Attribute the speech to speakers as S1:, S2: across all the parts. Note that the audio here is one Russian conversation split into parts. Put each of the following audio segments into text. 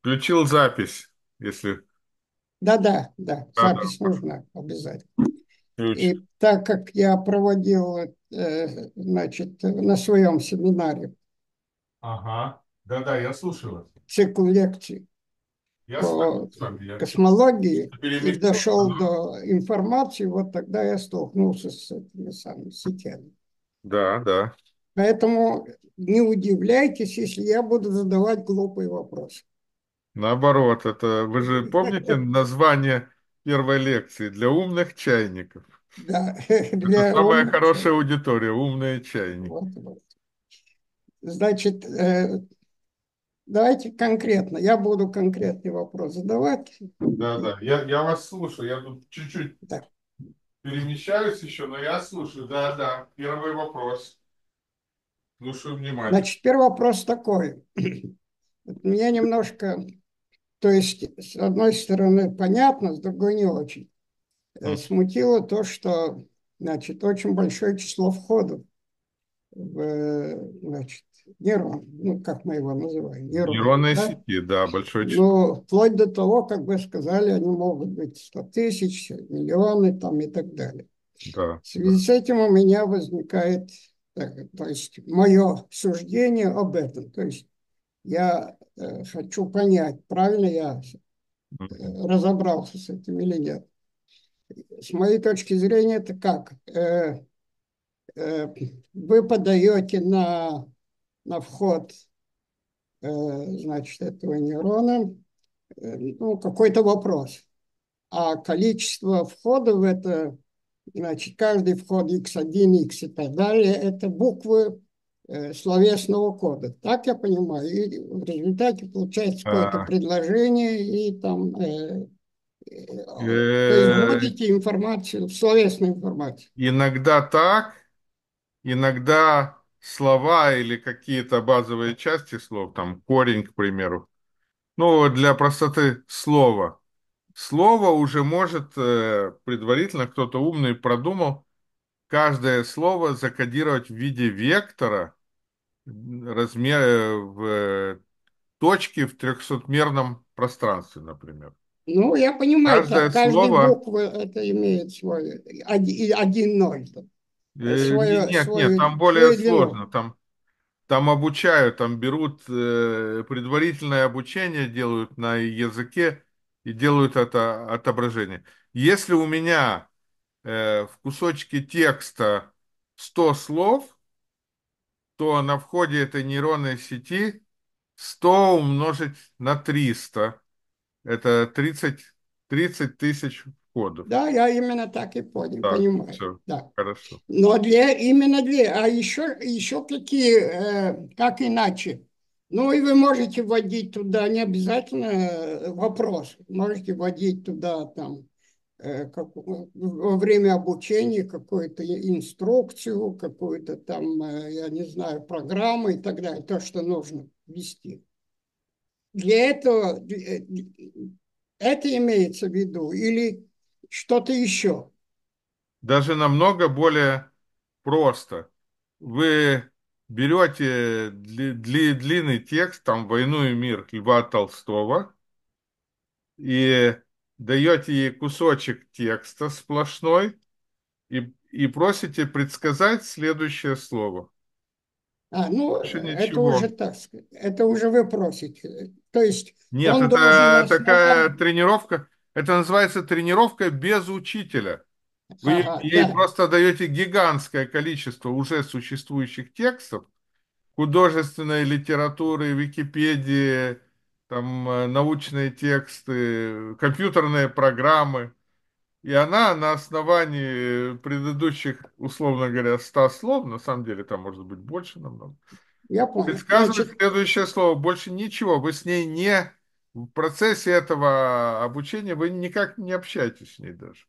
S1: Включил запись, если...
S2: Да-да, да, запись да, нужна обязательно. Ключ. И так как я проводил, э, значит, на своем семинаре...
S1: Ага, да-да, я слушал
S2: Цикл лекций я по вами, космологии и дошел до информации, вот тогда я столкнулся с этими самыми сетями.
S1: Да, да.
S2: Поэтому не удивляйтесь, если я буду задавать глупые вопросы.
S1: Наоборот, это вы же помните название первой лекции для умных чайников?
S2: Да, Это самая умных.
S1: хорошая аудитория, умные чайники. Вот, вот.
S2: Значит, э, давайте конкретно. Я буду конкретный вопрос задавать. Да, да,
S1: я, я вас слушаю, я тут чуть-чуть Да. перемещаюсь еще, но я слушаю. Да, да, первый вопрос. Слушаю внимательно. Значит,
S2: первый вопрос такой. Вот Меня немножко то есть, с одной стороны, понятно, с другой не очень. Э, смутило то, что, значит, очень большое число входов в, э, значит, нейрон, ну, как мы его называем. Нейрон, Нейронные да?
S1: сети, да, большое
S2: ну, число. Ну, вплоть до того, как вы сказали, они могут быть 100 тысяч, миллионы там и так далее. Да, в связи да. с этим у меня возникает, так, э, то есть, мое суждение об этом. То есть, я Э, хочу понять, правильно я э, разобрался с этим или нет. С моей точки зрения, это как? Э, вы подаете на, на вход значит, этого нейрона ну, какой-то вопрос. А количество входов в это, значит, каждый вход x1, x и так далее, это буквы Э, словесного кода. Так я понимаю. И в результате получается а. какое-то предложение и там э,
S1: э, э, производите
S2: информацию, словесную информацию.
S1: Иногда так, иногда слова или какие-то базовые части слов, там корень, к примеру. Ну, для простоты слова. Слово уже может э, предварительно кто-то умный продумал каждое слово закодировать в виде вектора – размер в э, точке в трехсотмерном пространстве, например.
S2: Ну, я понимаю, Каждое как каждой слово... буквы это имеет свой один, ноль. Э,
S1: э, нет, свое, нет, там более сложно. Там, там обучают, там берут э, предварительное обучение, делают на языке и делают это отображение. Если у меня э, в кусочке текста 100 слов – то на входе этой нейронной сети 100 умножить на 300. Это 30, 30 тысяч входов.
S2: Да, я именно так и понял, да, понимаю. Все, да. Хорошо. Но для, именно для, а еще, еще какие, э, как иначе? Ну и вы можете вводить туда, не обязательно э, вопрос, можете вводить туда там Э, как, ну, во время обучения какую-то инструкцию, какую-то там, э, я не знаю, программу и так далее, то, что нужно вести. Для этого э, это имеется в виду или что-то еще?
S1: Даже намного более просто. Вы берете дли, дли, длинный текст, там «Войну и мир» Льва Толстого, и даете ей кусочек текста сплошной и, и просите предсказать следующее слово.
S2: А, ну, э, это уже так, это уже вы просите. То есть Нет, это такая
S1: основать... тренировка, это называется тренировка без учителя. Вы ага, ей да. просто даете гигантское количество уже существующих текстов, художественной литературы, Википедии, там э, научные тексты, компьютерные программы. И она на основании предыдущих, условно говоря, 100 слов, на самом деле там может быть больше намного, Я понял. предсказывает Значит... следующее слово. Больше ничего, вы с ней не... В процессе этого обучения вы никак не общаетесь с ней даже.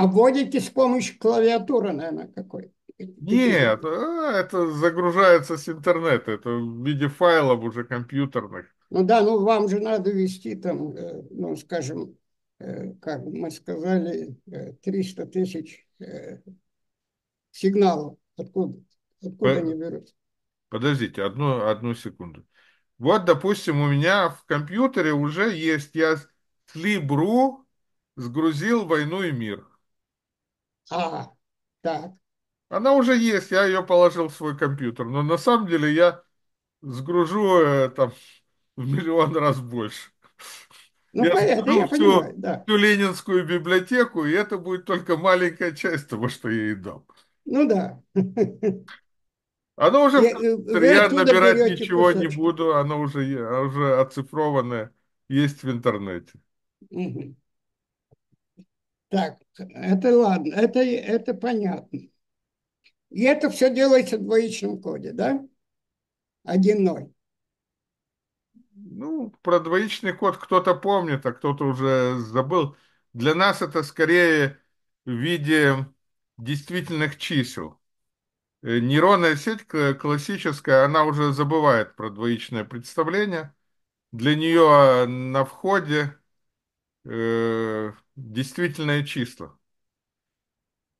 S2: А вводите с помощью клавиатуры, наверное, какой-то. Нет,
S1: а, это загружается с интернета, это в виде файлов уже компьютерных.
S2: Ну да, ну вам же надо вести там, э, ну скажем, э, как мы сказали, 300 э, тысяч сигналов. Откуда, откуда По... они берутся?
S1: Подождите, одну, одну секунду. Вот, допустим, у меня в компьютере уже есть, я с Либру сгрузил «Войну и мир». А, так. Она уже есть, я ее положил в свой компьютер. Но на самом деле я сгружу э, там в миллион раз больше. Ну, я понятно, я всю, понимаю, да. всю Ленинскую библиотеку, и это будет только маленькая часть того, что я ей дам. Ну да. Оно уже я, э, я набирать ничего кусочки. не буду, оно уже, уже оцифрованное, есть в интернете.
S2: Угу. Так, это ладно, это, это понятно. И это все делается в двоичном коде, да? Один-ноль. Ну,
S1: про двоичный код кто-то помнит, а кто-то уже забыл. Для нас это скорее в виде действительных чисел. Э, нейронная сеть классическая, она уже забывает про двоичное представление. Для нее а, на входе э, действительное число.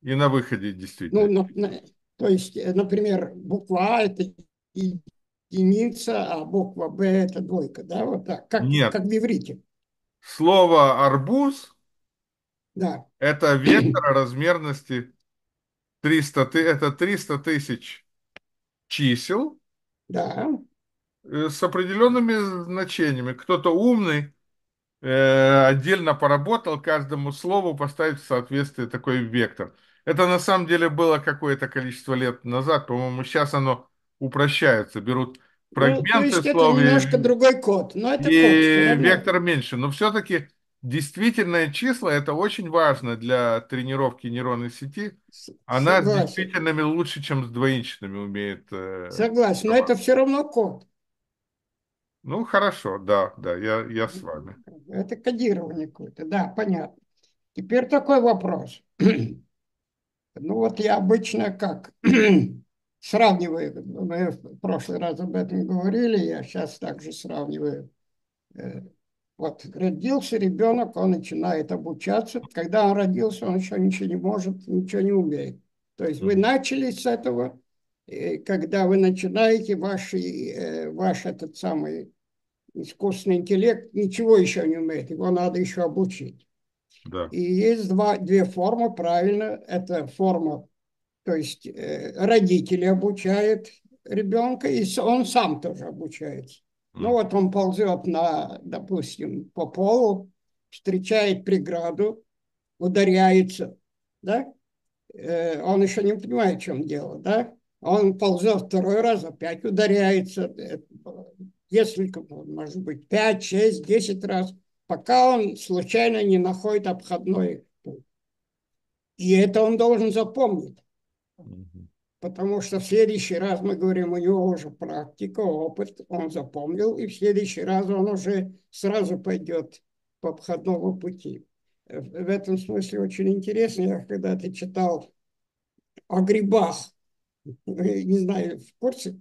S1: И на выходе действительно.
S2: Ну, ну, то есть, э, например, буква А – это единица, а буква Б – это двойка, да? Вот так, как, Нет. как в иврите.
S1: Слово «арбуз» да. – это вектор размерности 300, это 300 тысяч чисел да. Э, с определенными значениями. Кто-то умный – Э, отдельно поработал, каждому слову поставить в соответствие такой вектор. Это на самом деле было какое-то количество лет назад, по-моему, сейчас оно упрощается, берут фрагменты ну, то есть слов. это немножко
S2: другой код, но это и код, вектор
S1: меньше. Но все-таки действительные число это очень важно для тренировки нейронной сети. Она Согласен. с действительными лучше, чем с двоичными умеет. Э, согласен,
S2: но это все равно код.
S1: Ну, хорошо, да, да, я, я с вами.
S2: Это кодирование какое-то, да, понятно. Теперь такой вопрос. Ну вот я обычно как сравниваю, мы в прошлый раз об этом говорили, я сейчас также сравниваю. Э, вот родился ребенок, он начинает обучаться. Когда он родился, он еще ничего не может, ничего не умеет. То есть вы начали с этого, Э, когда вы начинаете, ваш, э, ваш этот самый искусственный интеллект ничего еще не умеет, его надо еще обучить. Да. И есть два, две формы, правильно, это форма, то есть э, родители обучают ребенка, и он сам тоже обучается. Ну вот он ползет на, допустим, по полу, встречает преграду, ударяется, да? Э, он еще не понимает, в чем дело, да? Он ползет второй раз, опять ударяется. Э, несколько, ну, может быть, 5, 6, 10 раз, пока он случайно не находит обходной путь. И это он должен запомнить. Потому что в следующий раз мы говорим, у него уже практика, опыт, он запомнил, и в следующий раз он уже сразу пойдет по обходному пути. Э, в этом смысле очень интересно, я когда-то читал о грибах, Э, не знаю, в курсе,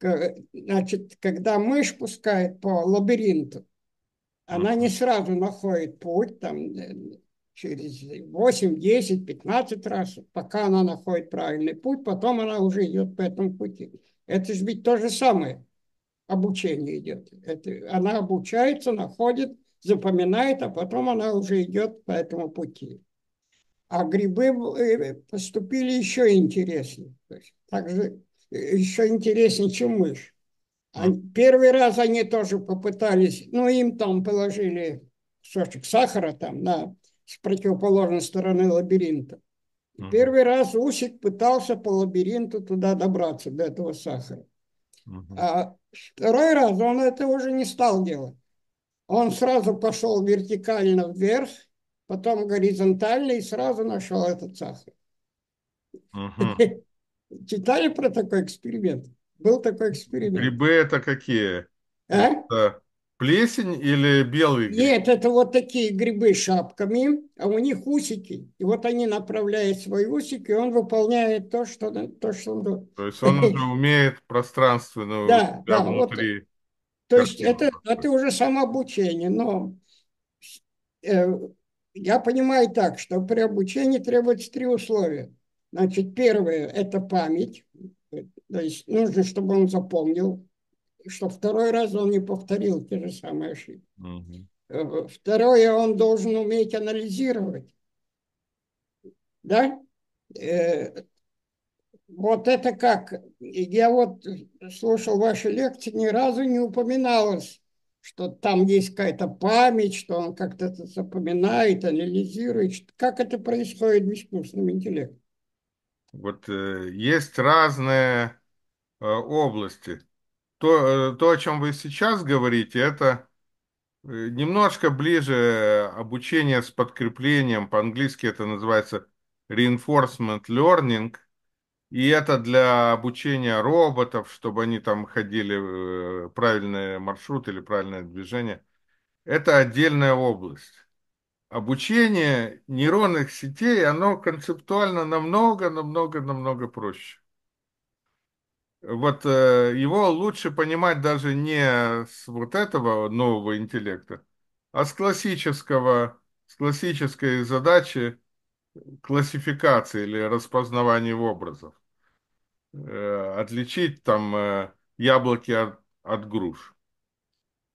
S2: значит, когда мышь пускает по лабиринту, она не сразу находит путь, там, э, через 8, 10, 15 раз, пока она находит правильный путь, потом она уже идет по этому пути. Это же ведь то же самое обучение идет. Это, она обучается, находит, запоминает, а потом она уже идет по этому пути. А грибы э, поступили еще интереснее. Также э, еще интереснее, чем мышь. А первый раз они тоже попытались, ну, им там положили кусочек сахара там на, с противоположной стороны лабиринта. Uh-huh. Первый раз Усик пытался по лабиринту туда добраться, до этого сахара. Uh-huh. А второй раз он это уже не стал делать. Он сразу пошел вертикально вверх потом горизонтальный и сразу нашел этот сахар.
S1: Угу.
S2: Читали про такой эксперимент? Был такой эксперимент.
S1: Грибы это какие? А? Это плесень или белый гриб?
S2: Нет, это вот такие грибы с шапками, а у них усики. И вот они направляют свои усики, и он выполняет то, что, то, что он...
S1: То есть он уже умеет пространственную да, да, внутри. Вот,
S2: то есть это, это уже самообучение, но э, я понимаю так, что при обучении требуются три условия. Значит, первое – это память. То есть нужно, чтобы он запомнил, что второй раз он не повторил те же самые ошибки. Угу. Второе – он должен уметь анализировать. Да? Э, вот это как? Я вот слушал ваши лекции, ни разу не упоминалось что там есть какая-то память, что он как-то это запоминает, анализирует. Как это происходит с искусственным интеллектом?
S1: Вот э, есть разные э, области. То, э, то, о чем вы сейчас говорите, это э, немножко ближе обучение с подкреплением. По-английски это называется reinforcement learning – и это для обучения роботов, чтобы они там ходили э, правильный маршрут или правильное движение. Это отдельная область. Обучение нейронных сетей, оно концептуально намного, намного, намного проще. Вот э, его лучше понимать даже не с вот этого нового интеллекта, а с классического, с классической задачи классификации или распознавания образов. Э, отличить там э, яблоки от, от груш.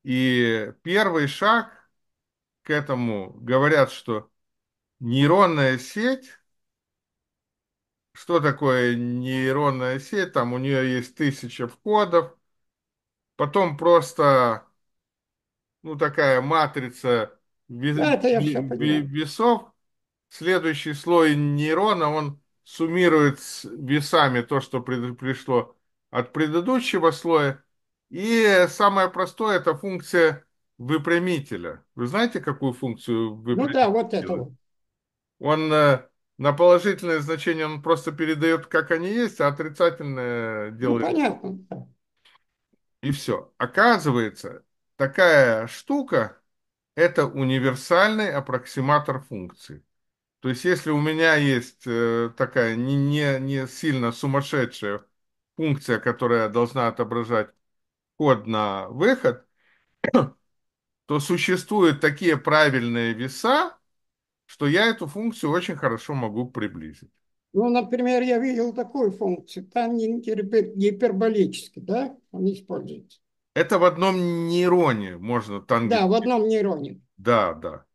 S1: И первый шаг к этому говорят, что нейронная сеть, что такое нейронная сеть, там у нее есть тысяча входов, потом просто, ну, такая матрица вес, да, весов, следующий слой нейрона, он суммирует весами то, что пришло от предыдущего слоя. И самое простое – это функция выпрямителя. Вы знаете, какую функцию выпрямителя? Ну да, вот это вот. Он э, на положительное значение он просто передает, как они есть, а отрицательное ну, делает. Ну, понятно. И все. Оказывается, такая штука – это универсальный аппроксиматор функции. То есть, если у меня есть э, такая не, не, не сильно сумасшедшая функция, которая должна отображать код на выход, то существуют такие правильные веса, что я эту функцию очень хорошо могу приблизить.
S2: Ну, например, я видел такую функцию, там не да, он используется.
S1: Это в одном нейроне можно тангировать. Да,
S2: в одном нейроне.
S1: Да, да.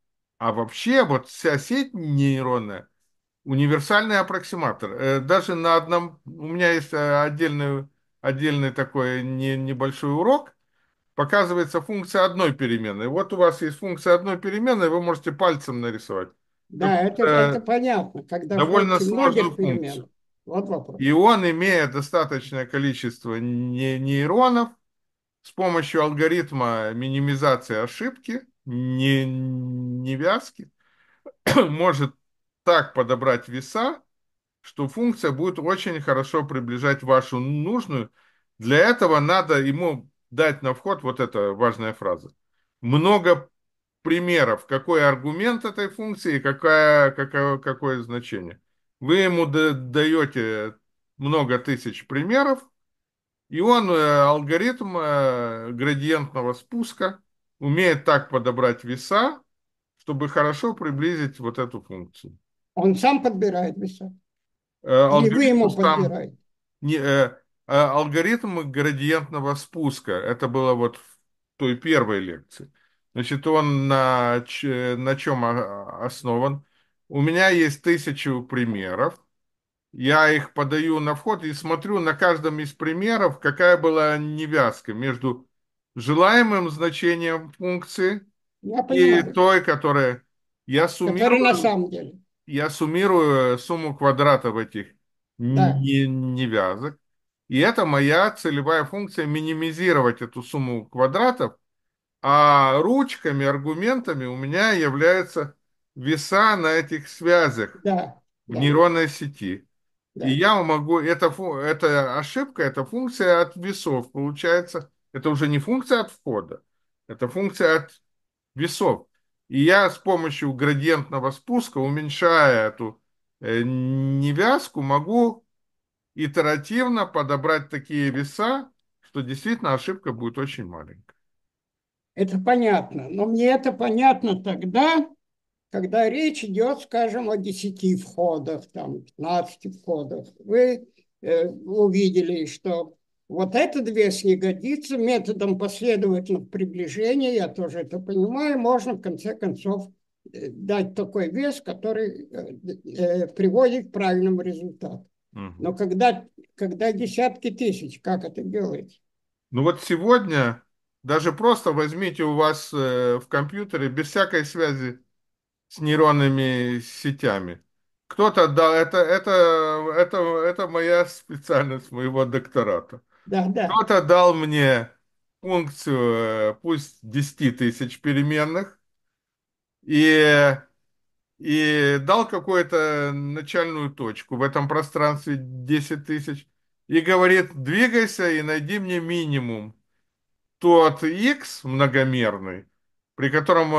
S1: А вообще вот вся сеть нейронная – универсальный аппроксиматор. Э, даже на одном… У меня есть э, отдельный, отдельный такой не, небольшой урок. Показывается функция одной переменной. Вот у вас есть функция одной переменной, вы можете пальцем нарисовать. Да, это, это, это
S2: понятно. Когда довольно сложную функцию. Вот вопрос.
S1: И он, имея достаточное количество нейронов, с помощью алгоритма минимизации ошибки – не, не вязки, может так подобрать веса, что функция будет очень хорошо приближать вашу нужную. Для этого надо ему дать на вход вот эта важная фраза. Много примеров, какой аргумент этой функции и какая, какое, какое значение. Вы ему даете много тысяч примеров, и он э, алгоритм э, градиентного спуска – умеет так подобрать веса, чтобы хорошо приблизить вот эту функцию.
S2: Он сам подбирает веса?
S1: Э, Или вы ему сам... подбираете? Не, э, э, алгоритм градиентного спуска. Это было вот в той первой лекции. Значит, он на, э, на чем основан? У меня есть тысячу примеров. Я их подаю на вход и смотрю на каждом из примеров, какая была невязка между желаемым значением функции и той, которая я суммирую, на самом деле. Я суммирую э, сумму квадратов этих да. не, невязок. И это моя целевая функция минимизировать эту сумму квадратов, а ручками, аргументами у меня являются веса на этих связях да, в да. нейронной сети. Да. И я могу, это, это ошибка, это функция от весов, получается, это уже не функция от входа, это функция от весов. И я с помощью градиентного спуска, уменьшая эту э, невязку, могу итеративно подобрать такие веса, что действительно ошибка будет очень маленькая.
S2: Это понятно. Но мне это понятно тогда, когда речь идет, скажем, о 10 входах, там, 15 входах. Вы э, увидели, что вот этот вес не годится. Методом последовательного приближения, я тоже это понимаю, можно в конце концов э, дать такой вес, который э, э приводит к правильному результату. Угу. Но когда, когда десятки тысяч, как это делается?
S1: Ну вот сегодня даже просто возьмите у вас э, в компьютере без всякой связи с нейронными сетями. Кто-то, да, это, это, это, это моя специальность моего доктората да, да. Кто-то дал мне функцию, э, пусть 10 тысяч переменных, и, и дал какую-то начальную точку в этом пространстве 10 тысяч, и говорит, двигайся и найди мне минимум тот x многомерный, при котором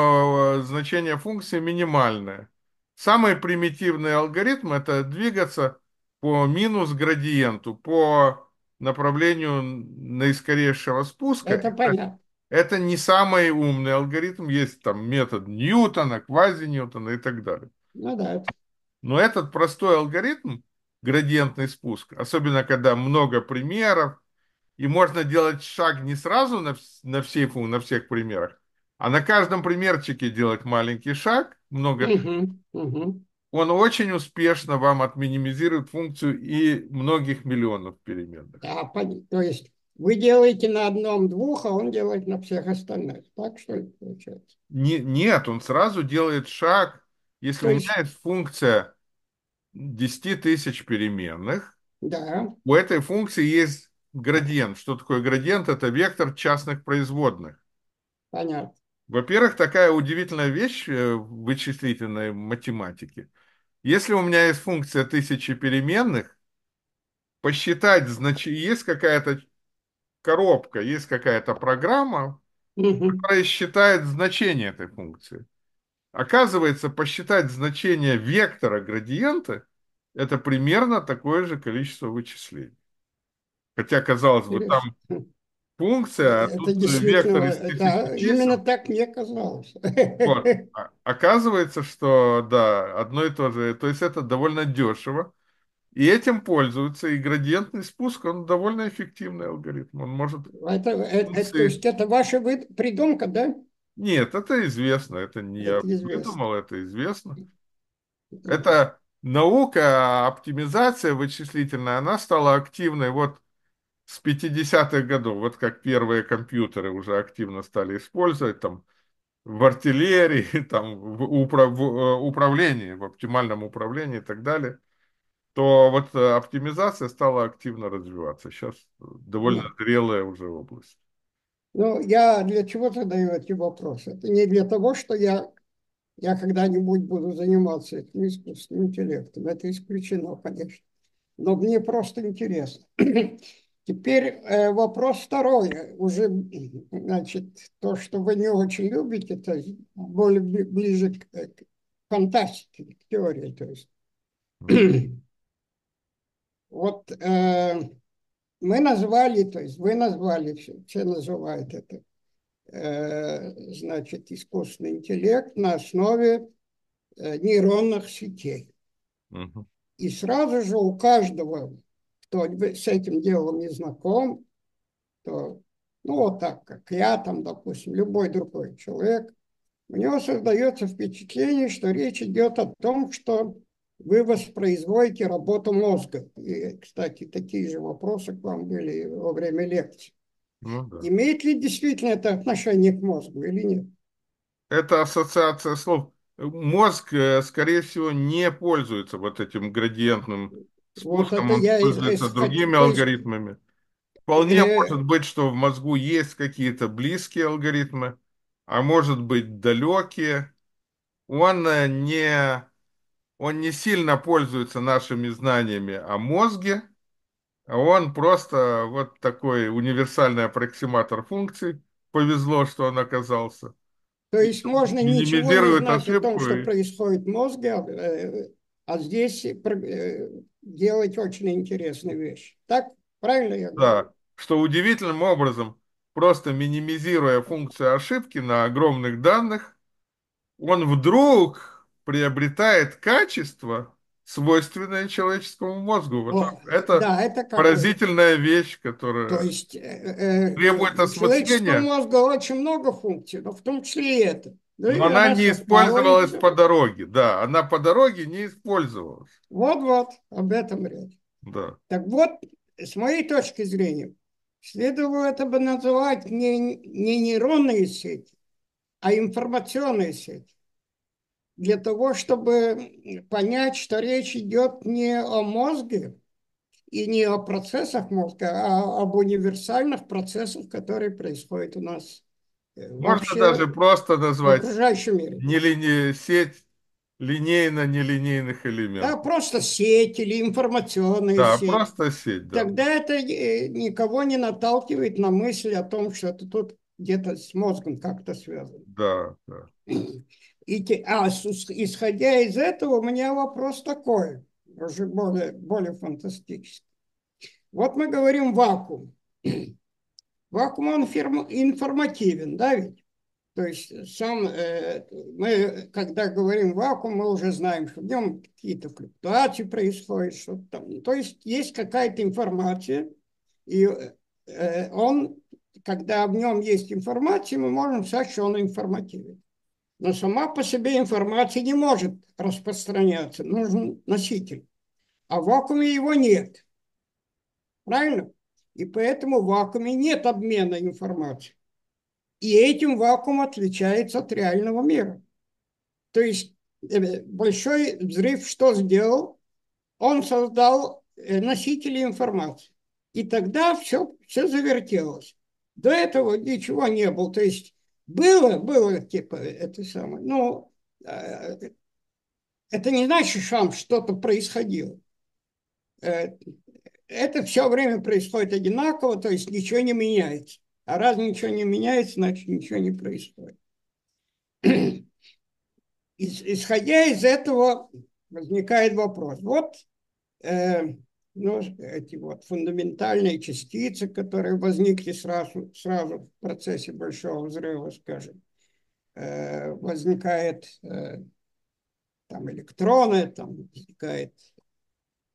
S1: э, значение функции минимальное. Самый примитивный алгоритм – это двигаться по минус градиенту, по направлению наискорейшего спуска. Это понятно. Это, не самый умный алгоритм. Есть там метод Ньютона, квази-Ньютона и так далее. Ну да. Но этот простой алгоритм, градиентный спуск, особенно когда много примеров, и можно делать шаг не сразу на, на, всей, на всех примерах, а на каждом примерчике делать маленький шаг, много, угу, угу он очень успешно вам отминимизирует функцию и многих миллионов переменных.
S2: Да, то есть вы делаете на одном-двух, а он делает на всех остальных. Так что ли получается?
S1: Не, нет, он сразу делает шаг. Если то у меня есть функция 10 тысяч переменных, да. у этой функции есть градиент. Что такое градиент? Это вектор частных производных. Понятно. Во-первых, такая удивительная вещь э, в вычислительной математике – если у меня есть функция тысячи переменных, посчитать, значит, есть какая-то коробка, есть какая-то программа, которая считает значение этой функции. Оказывается, посчитать значение вектора градиента – это примерно такое же количество вычислений. Хотя, казалось бы, там функция, а это тут э, вектор это, чисел. Именно
S2: так мне казалось.
S1: Вот. А, оказывается, что да, одно и то же. То есть это довольно дешево. И этим пользуются, и градиентный спуск, он довольно эффективный алгоритм. Он может...
S2: Это, это, э, то есть это ваша вы... придумка, да?
S1: Нет, это известно, это не это я известно. придумал, это известно. Это наука, а оптимизация вычислительная, она стала активной вот с 50-х годов, вот как первые компьютеры уже активно стали использовать, там, в артиллерии, там, в, управ, в э, управлении, в оптимальном управлении и так далее, то вот э, оптимизация стала активно развиваться. Сейчас довольно да. зрелая уже область.
S2: Ну, я для чего задаю эти вопросы? Это не для того, что я, я когда-нибудь буду заниматься этим искусственным интеллектом. Это исключено, конечно. Но мне просто интересно. Теперь э, вопрос второй. Уже, значит, то, что вы не очень любите, это более ближе э, к, фантастике, к теории. То есть. вот э, мы назвали, то есть вы назвали, все, все называют это, э, значит, искусственный интеллект на основе э, нейронных сетей. И сразу же у каждого кто с этим делом не знаком, то, ну, вот так, как я там, допустим, любой другой человек, у него создается впечатление, что речь идет о том, что вы воспроизводите работу мозга. И, кстати, такие же вопросы к вам были во время лекции. Ну, да. Имеет ли действительно это отношение к мозгу или нет?
S1: Это ассоциация слов. Мозг, э, скорее всего, не пользуется вот этим градиентным спуском, вот он э, пользуется из... другими алгоритмами. Вполне э... может быть, что в мозгу есть какие-то близкие алгоритмы, а может быть далекие. Он э, не, он не сильно пользуется нашими знаниями о мозге, а он просто вот такой универсальный аппроксиматор функций. Повезло, что он оказался.
S2: То есть можно ничего не знать ошибку. о том, что происходит в мозге, а, э, а здесь э, э, делать очень интересную вещь. Так? Правильно я говорю?
S1: Да, что удивительным образом, просто минимизируя функцию ошибки на огромных данных, он вдруг приобретает качество, свойственное человеческому мозгу. Вот О, это да, это как поразительная вещь, которая То есть, э,
S2: э, осмотрения. Э, человеческому мозгу очень много функций, но в том числе и это. Да ну, Но она, не использовалась по
S1: дороге, да, она по дороге не использовалась.
S2: Вот-вот, об этом речь. Да. Так вот, с моей точки зрения, следовало это бы называть не, не нейронные сети, а информационные сети. Для того, чтобы понять, что речь идет не о мозге и не о процессах мозга, а об универсальных процессах, которые происходят у нас Э, Можно даже
S1: просто назвать
S2: мире.
S1: Не лини... сеть линейно-нелинейных элементов. Да,
S2: просто сеть или информационная да, сеть. Да, просто сеть. Да. Тогда это э, никого не наталкивает на мысль о том, что это тут где-то с мозгом как-то связано. Да, да. И, а, исходя из этого, у меня вопрос такой, уже более, более фантастический. Вот мы говорим вакуум. Вакуум он информативен, да ведь? То есть сам, э, мы, когда говорим вакуум, мы уже знаем, что в нем какие-то флюктуации происходят, что там. То есть есть какая-то информация, и э, он, когда в нем есть информация, мы можем сказать, что он информативен. Но сама по себе информация не может распространяться, нужен носитель. А в вакууме его нет. Правильно? И поэтому в вакууме нет обмена информацией. И этим вакуум отличается от реального мира. То есть э, большой взрыв что сделал? Он создал э, носители информации. И тогда все, все завертелось. До этого ничего не было. То есть было, было типа это самое. Но ну, э, это не значит, что там что-то происходило это все время происходит одинаково, то есть ничего не меняется. А раз ничего не меняется, значит ничего не происходит. Исходя из этого, возникает вопрос. Вот э, ну, эти вот фундаментальные частицы, которые возникли сразу, сразу в процессе большого взрыва, скажем, э, возникает э, там электроны, там возникает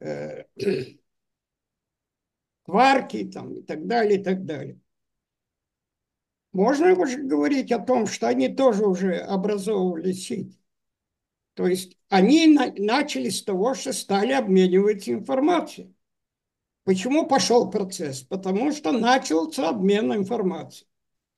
S2: э, сварки там, и так далее, и так далее. Можно уже говорить о том, что они тоже уже образовывали сеть. То есть они на начали с того, что стали обмениваться информацией. Почему пошел процесс? Потому что начался обмен информацией.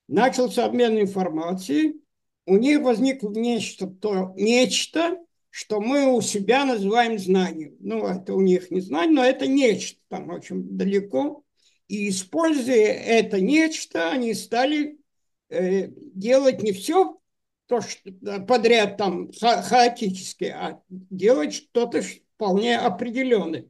S2: Начался обмен информацией, у них возникло нечто, то, нечто что мы у себя называем знанием. Ну, это у них не знание, но это нечто там очень далеко. И используя это нечто, они стали э, делать не все то, что э, подряд там ха- хаотически, а делать что-то вполне определенное.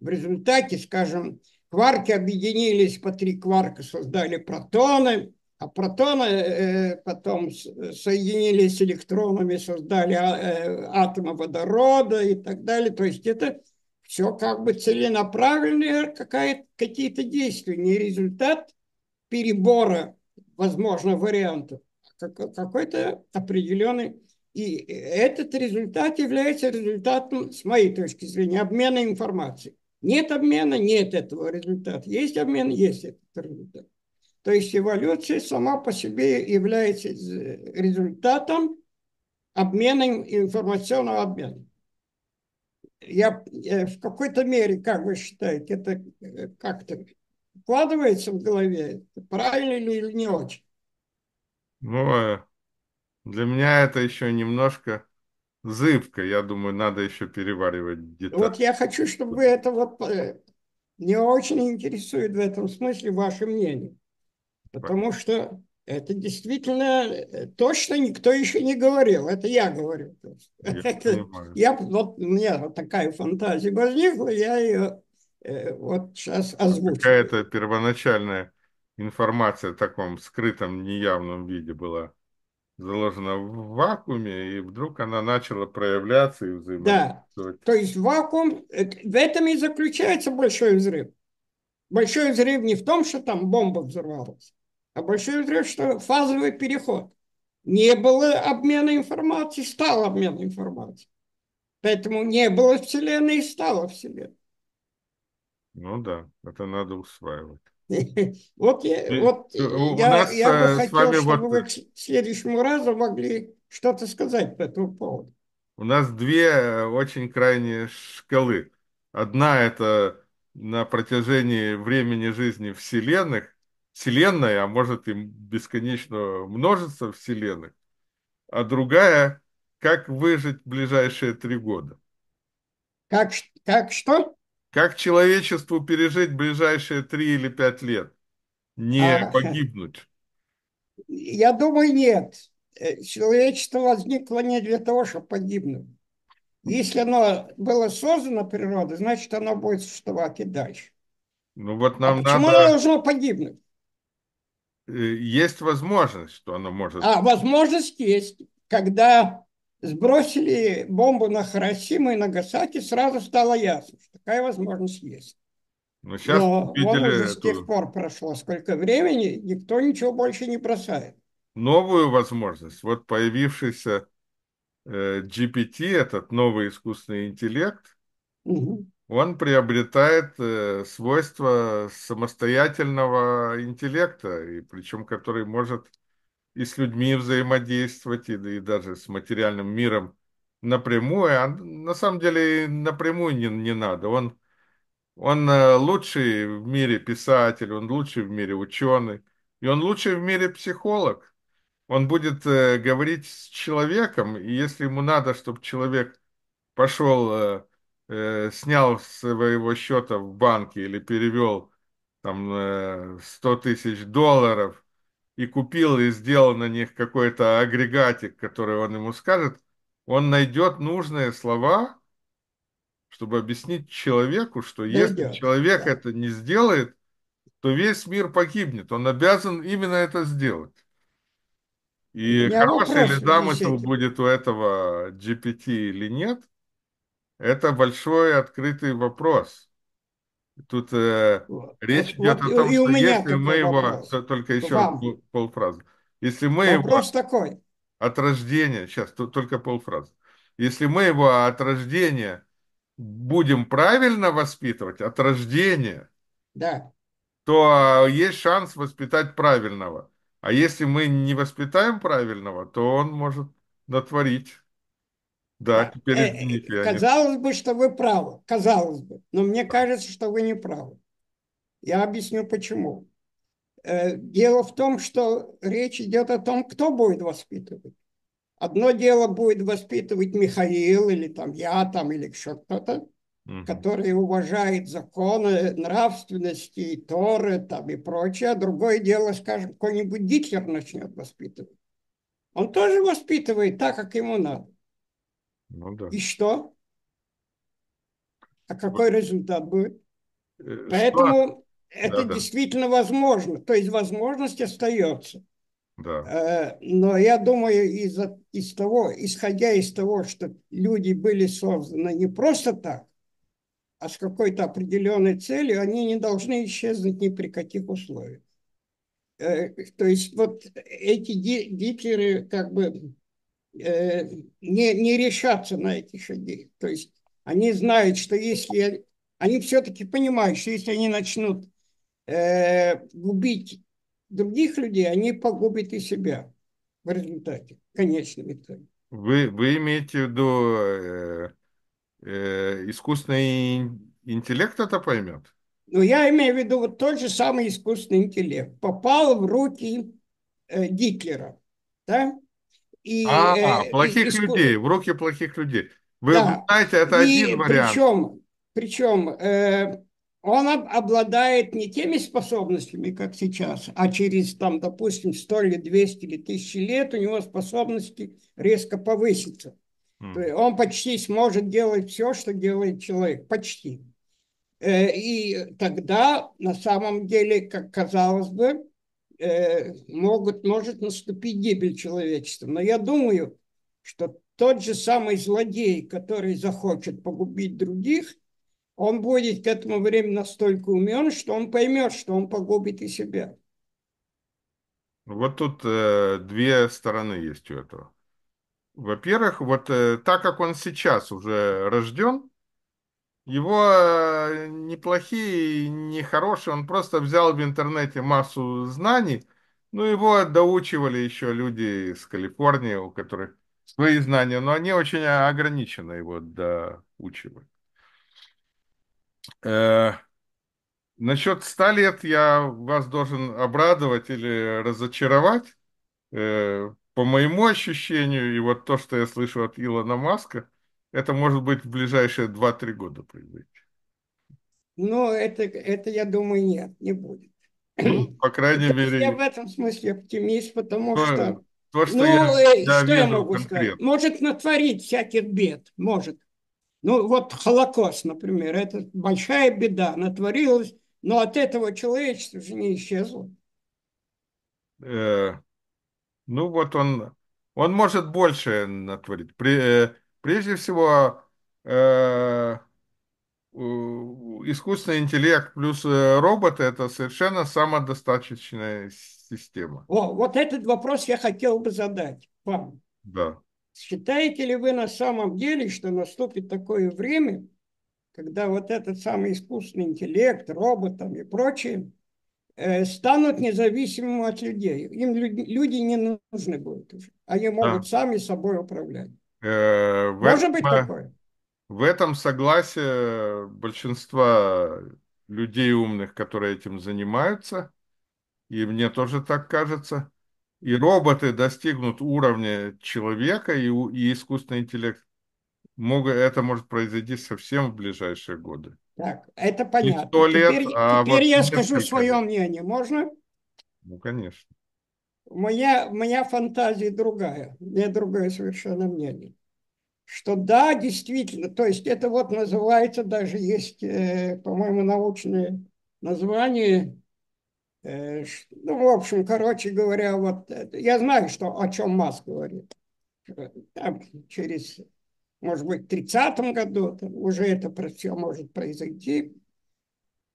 S2: В результате, скажем, кварки объединились по три кварка, создали протоны, а протоны э, э, потом соединились с электронами, создали а, э, атомы водорода и так далее. То есть это все как бы целенаправленные какие-то действия, не результат перебора возможных вариантов, а какой-то определенный. И этот результат является результатом, с моей точки зрения, обмена информацией. Нет обмена, нет этого результата. Есть обмен, есть этот результат. То есть эволюция сама по себе является э, результатом обмена, информационного обмена. Я э, в какой-то мере, как вы считаете, это э, как-то вкладывается в голове? Правильно ли или не очень?
S1: Ну, для меня это еще немножко зыбко. Я думаю, надо еще переваривать детали.
S2: Вот я хочу, чтобы это вот... Меня очень интересует в этом смысле ваше мнение. Типа. Потому что это действительно э, точно никто еще не говорил. Это я говорю. Я, я вот мне вот такая фантазия возникла, я ее э, вот сейчас а озвучу.
S1: Какая-то первоначальная информация в таком скрытом, неявном виде была заложена в вакууме, и вдруг она начала проявляться и взаимодействовать.
S2: Да, то есть вакуум, э, в этом и заключается большой взрыв. Большой взрыв не в том, что там бомба взорвалась, а большой взрыв, что фазовый переход. Не было обмена информацией, стал обмен информацией. Поэтому не было Вселенной и стало Вселенной.
S1: Ну да, это надо усваивать. Вот вот я, я бы э, хотел, чтобы вы к
S2: следующему разу могли что-то сказать по этому поводу.
S1: У нас две э, очень крайние шкалы. Одна – это на протяжении времени жизни Вселенных, Вселенная, а может и бесконечно множество вселенных, а другая, как выжить в ближайшие три года. Как, как что? Как человечеству пережить ближайшие три или пять лет, не а, погибнуть?
S2: Я думаю, нет. Э, человечество возникло не для того, чтобы погибнуть. Если оно было создано природой, значит, оно будет существовать и дальше.
S1: Ну вот а нам а почему оно должно погибнуть? Э, есть возможность, что она может... А,
S2: возможность есть. Когда сбросили бомбу на Харасиму и Нагасаки, сразу стало ясно, что такая возможность есть. Но, ну, сейчас Но видели уже эту... с тех пор прошло сколько времени, никто ничего больше не бросает.
S1: Новую возможность. Вот появившийся э, GPT, этот новый искусственный интеллект, угу он приобретает э, свойства самостоятельного интеллекта, и причем который может и с людьми взаимодействовать, и, и даже с материальным миром напрямую. А на самом деле напрямую не, не надо. Он, он э, лучший в мире писатель, он лучший в мире ученый, и он лучший в мире психолог. Он будет э, говорить с человеком, и если ему надо, чтобы человек пошел э, снял с своего счета в банке или перевел там э, 100 тысяч долларов и купил и сделал на них какой-то агрегатик, который он ему скажет, он найдет нужные слова, чтобы объяснить человеку, что если человек да. это не сделает, то весь мир погибнет. Он обязан именно это сделать. И У хороший ли замысел висит. будет у этого GPT или нет, это большой открытый вопрос. Тут э, вот. речь идет вот, о том, что если мы его... Вопрос. Только еще Вам. полфразы. Если мы вопрос его... такой. От рождения... Сейчас, тут только полфразы. Если мы его от рождения будем правильно воспитывать, от рождения, да. то а, есть шанс воспитать правильного. А если мы не воспитаем правильного, то он может натворить. Да, э, теперь э, извините. Казалось
S2: бы, что вы правы. Казалось бы. Но мне кажется, что вы не правы. Я объясню почему. Э, дело в том, что речь идет о том, кто будет воспитывать. Одно дело будет воспитывать Михаил или там я там или еще кто-то, угу. который уважает законы нравственности и Торы там и прочее. А другое дело, скажем, какой-нибудь Гитлер начнет воспитывать. Он тоже воспитывает так, как ему надо. Ну, да. И что? А какой вот. результат будет? Что? Э, Поэтому это да, действительно возможно. То есть возможность остается. Да. Э, но я думаю, из, из того, исходя из того, что люди были созданы не просто так, а с какой-то определенной целью, они не должны исчезнуть ни при каких условиях. Э, то есть вот эти гитлеры как бы не, не решаться на эти шаги. То есть они знают, что если они все-таки понимают, что если они начнут э, губить других людей, они погубят и себя в результате, в конечном итоге.
S1: Вы, вы имеете в виду э, э, искусственный интеллект это поймет?
S2: Ну, я имею в виду вот тот же самый искусственный интеллект. Попал в руки э, Гитлера, да? и... А, э, плохих и, людей,
S1: в руки плохих людей. Вы да. знаете, это и один вариант.
S2: Причем, причем э, он об, обладает не теми способностями, как сейчас, а через, там, допустим, 100 или 200 или 1000 лет у него способности резко повысятся. Mm. Он почти сможет делать все, что делает человек, почти. Э, и тогда, на самом деле, как казалось бы, Э, могут, может наступить гибель человечества. Но я думаю, что тот же самый злодей, который захочет погубить других, он будет к этому времени настолько умен, что он поймет, что он погубит и себя.
S1: Вот тут э, две стороны есть у этого. Во-первых, вот э, так как он сейчас уже рожден, его э, неплохие, не хорошие, он просто взял в интернете массу знаний, ну, его доучивали еще люди из Калифорнии, у которых свои знания, но они очень ограниченно его доучивают. Э, насчет 100 лет я вас должен обрадовать или разочаровать. Э, по моему ощущению, и вот то, что я слышу от Илона Маска, это может быть в ближайшие 2-3 года произойти.
S2: Но это, это, я думаю, нет, не будет.
S1: Ну, по крайней то мере... Я в
S2: этом смысле оптимист, потому то, что... То, что ну, я, я э, что я могу конкретно. сказать? Может натворить всяких бед, может. Ну, вот Холокост, например, это большая беда, натворилась, но от этого человечество же не исчезло.
S1: Э, ну, вот он, он может больше натворить. При, э, Прежде всего, э, искусственный интеллект плюс э, роботы – это совершенно самодостаточная система.
S2: О, вот этот вопрос я хотел бы задать вам. Да. Считаете ли вы на самом деле, что наступит такое время, когда вот этот самый искусственный интеллект, роботам и прочее э, станут независимыми от людей? Им люди, не нужны будут уже. Они а могут да. сами собой управлять.
S1: Э, Может этом, быть такое. В этом согласие большинства людей умных, которые этим занимаются, и мне тоже так кажется. И роботы достигнут уровня человека, и, и искусственный интеллект могут, это может произойти совсем в ближайшие годы.
S2: Так, это понятно. лет, теперь а теперь вот я скажу свое мнение. Можно?
S1: Ну, конечно
S2: моя, моя фантазия другая, у меня другое совершенно мнение. Что да, действительно, то есть это вот называется, даже есть, э, по-моему, научное название, э, ну, в общем, короче говоря, вот э, я знаю, что, о чем Маск говорит. Там через, может быть, в 30 году уже это все может произойти.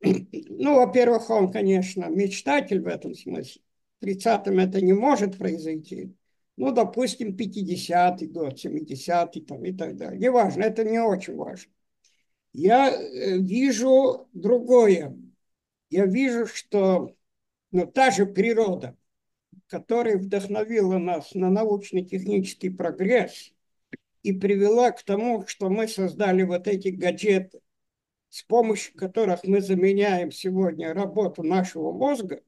S2: Ну, во-первых, он, конечно, мечтатель в этом смысле. 30-м это не может произойти. Ну, допустим, 50-й год, 70-й там, и так далее. Неважно, это не очень важно. Я э, вижу другое. Я вижу, что ну, та же природа, которая вдохновила нас на научно-технический прогресс и привела к тому, что мы создали вот эти гаджеты, с помощью которых мы заменяем сегодня работу нашего мозга,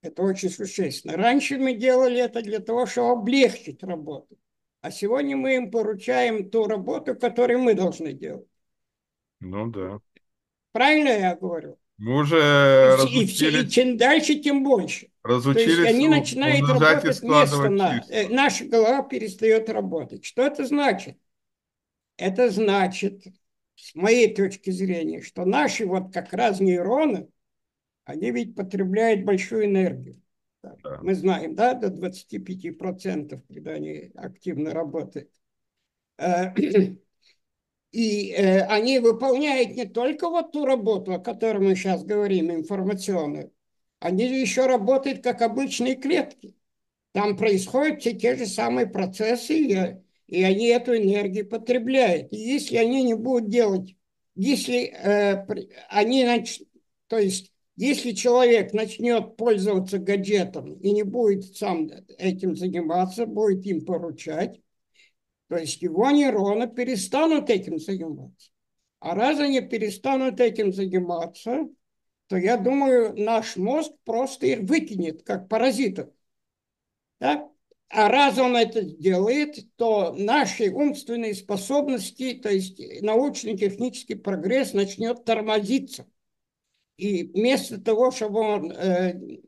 S2: это очень существенно. Раньше мы делали это для того, чтобы облегчить работу. А сегодня мы им поручаем ту работу, которую мы должны делать. Ну да. Правильно я говорю?
S1: Мы уже и, разучили...
S2: и, чем дальше, тем больше.
S1: Разучились То есть они начинают работать вместо нас.
S2: Э, наша голова перестает работать. Что это значит? Это значит, с моей точки зрения, что наши вот как раз нейроны, они ведь потребляют большую энергию. да. Мы знаем, да, до 25%, когда они активно работают. Э, и э, они выполняют не только вот ту работу, о которой мы сейчас говорим, информационную, они еще работают как обычные клетки. Там происходят все те же самые процессы, и, и они эту энергию потребляют. И если они не будут делать, если э, они, нач... то есть если человек начнет пользоваться гаджетом и не будет сам этим заниматься, будет им поручать, то есть его нейроны перестанут этим заниматься. А раз они перестанут этим заниматься, то я думаю, наш мозг просто их выкинет, как паразитов. Да? А раз он это делает, то наши умственные способности, то есть научно-технический прогресс начнет тормозиться. И вместо того, чтобы он э,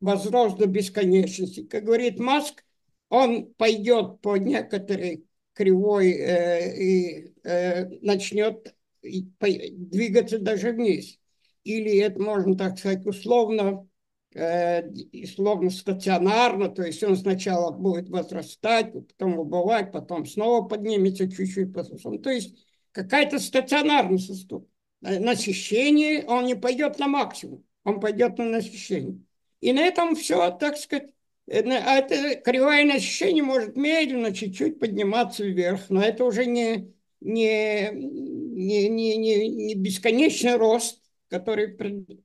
S2: возрос до бесконечности, как говорит Маск, он пойдет по некоторой кривой э, и э, начнет двигаться даже вниз. Или это можно так сказать условно, э, условно стационарно, то есть он сначала будет возрастать, потом убывать, потом снова поднимется чуть-чуть. То есть какая-то стационарность наступит. Э, насыщение, он не пойдет на максимум, он пойдет на насыщение. И на этом все, так сказать, э, а это кривое насыщение может медленно, чуть-чуть подниматься вверх, но это уже не, не, не, не, не, не бесконечный рост, который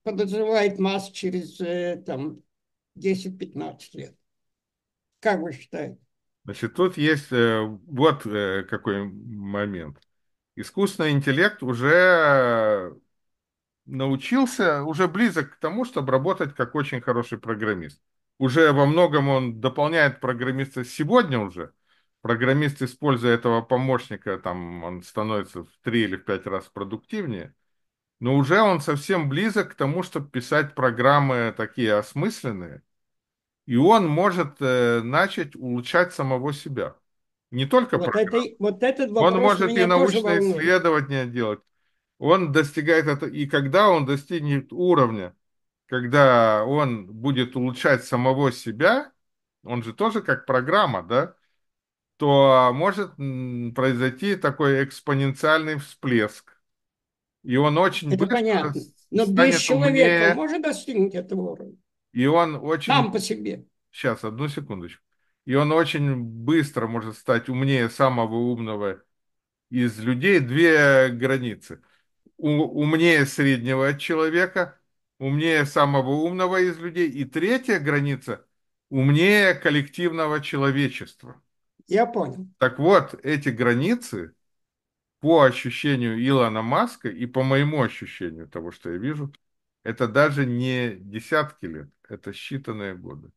S2: подозревает масс через э, там, 10-15 лет. Как вы считаете?
S1: Значит, тут есть вот какой момент искусственный интеллект уже научился, уже близок к тому, чтобы работать как очень хороший программист. Уже во многом он дополняет программиста сегодня уже. Программист, используя этого помощника, там он становится в три или в пять раз продуктивнее. Но уже он совсем близок к тому, чтобы писать программы такие осмысленные. И он может э, начать улучшать самого себя. Не только вот программ.
S2: Это, вот этот вопрос он может и научное
S1: исследование делать. Он достигает это, и когда он достигнет уровня, когда он будет улучшать самого себя, он же тоже как программа, да, то может произойти такой экспоненциальный всплеск. И он очень это быстро понятно. Но без человека умнее, он
S2: может достигнуть этого уровня.
S1: И он очень... Сам по себе. Сейчас, одну секундочку и он очень быстро может стать умнее самого умного из людей. Две границы. У, умнее среднего человека, умнее самого умного из людей. И третья граница – умнее коллективного человечества. Я понял. Так вот, эти границы, по ощущению Илона Маска и по моему ощущению того, что я вижу, это даже не десятки лет, это считанные годы.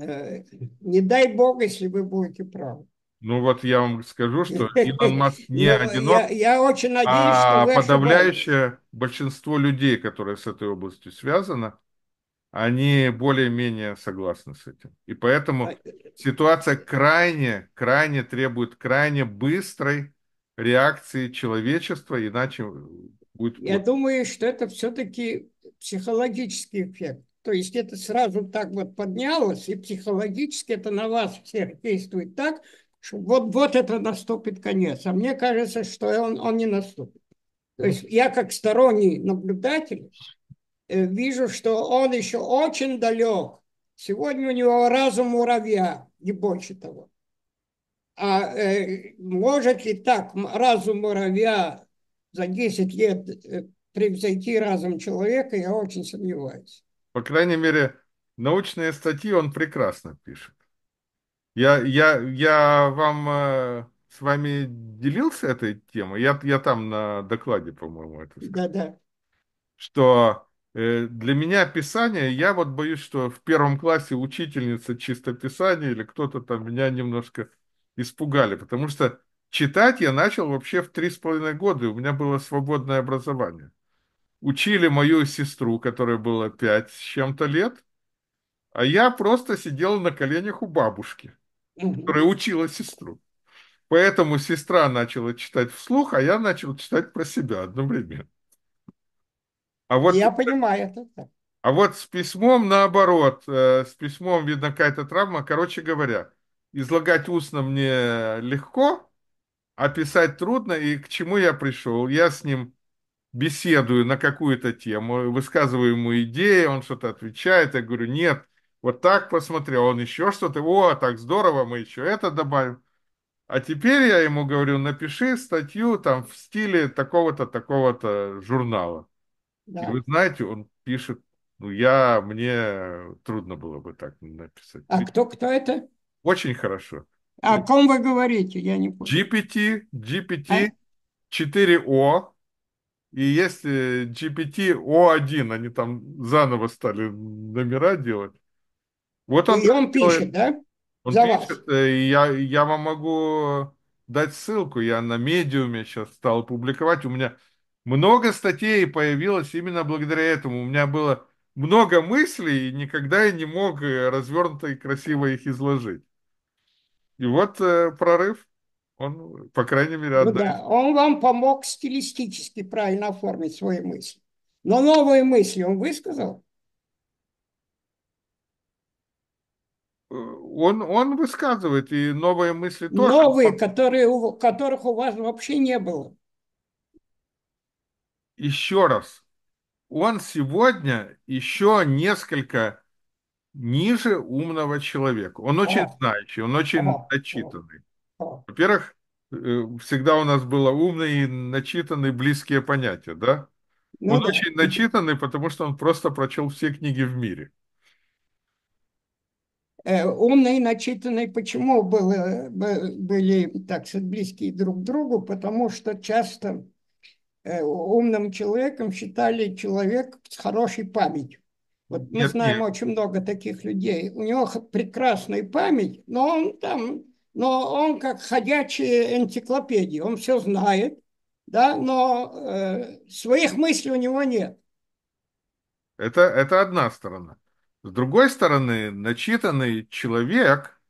S2: Э, не дай бог, если вы будете правы.
S1: Ну вот я вам скажу, что Илон Маск не ну, одинок, я, я очень надеюсь, а что подавляющее ошибаетесь. большинство людей, которые с этой областью связаны, они более-менее согласны с этим. И поэтому а, ситуация крайне, крайне требует крайне быстрой реакции человечества, иначе будет... Я
S2: думаю, что это все-таки психологический эффект. То есть это сразу так вот поднялось, и психологически это на вас всех действует так, что вот, вот это наступит конец. А мне кажется, что он, он не наступит. То есть я как сторонний наблюдатель э, вижу, что он еще очень далек. Сегодня у него разум муравья, не больше того. А э, может ли так разум муравья за 10 лет э, превзойти разум человека, я очень сомневаюсь.
S1: По крайней мере, научные статьи он прекрасно пишет. Я, я, я вам э, с вами делился этой темой. Я, я там на докладе, по-моему, это сказал. Да, да. Что э, для меня писание, я вот боюсь, что в первом классе учительница чисто чистописания или кто-то там меня немножко испугали, потому что читать я начал вообще в три с половиной года, и у меня было свободное образование учили мою сестру, которая была пять с чем-то лет, а я просто сидел на коленях у бабушки, которая учила сестру. Поэтому сестра начала читать вслух, а я начал читать про себя одновременно. А вот, я понимаю это А вот с письмом наоборот. Э, с письмом видно какая-то травма. Короче говоря, излагать устно мне легко, а писать трудно. И к чему я пришел? Я с ним беседую на какую-то тему, высказываю ему идеи, он что-то отвечает, я говорю, нет, вот так посмотрел, а он еще что-то, о, так здорово, мы еще это добавим. А теперь я ему говорю, напиши статью там в стиле такого-то, такого-то журнала. Да. И вы знаете, он пишет, ну я, мне трудно было бы так написать.
S2: А кто, кто это?
S1: Очень хорошо. О ком вы говорите, я не понял. GPT, GPT, а? 4O, и есть э, GPT O1, они там заново стали номера делать. Вот он, и он пишет, да? Он За пишет, вас. Э, я, я вам могу дать ссылку, я на медиуме сейчас стал публиковать, у меня много статей появилось именно благодаря этому, у меня было много мыслей, и никогда я не мог э, развернуто и красиво их изложить. И вот э, прорыв. Он, по крайней мере, отдает. Ну, да.
S2: Он вам помог стилистически правильно оформить свои мысли. Но новые мысли он высказал? Э, он, он высказывает,
S1: и новые мысли тоже. Новые,
S2: которые, у, которых у вас вообще не было.
S1: Еще раз. Он сегодня еще несколько ниже умного человека. Он очень О. знающий, он очень О. начитанный. Во-первых, э, всегда у нас было умные и начитанные близкие понятия, да? Ну, он да. очень начитанный, потому что он просто прочел все книги в мире.
S2: Э, умный и начитанный почему было, были, так близкие друг к другу? Потому что часто э, умным человеком считали человек с хорошей памятью. Вот мы нет, знаем нет. очень много таких людей. У него прекрасная память, но он там но он как ходячая энциклопедия, он все знает, да, но э, своих мыслей у него нет.
S1: Это, это одна сторона. С другой стороны, начитанный человек,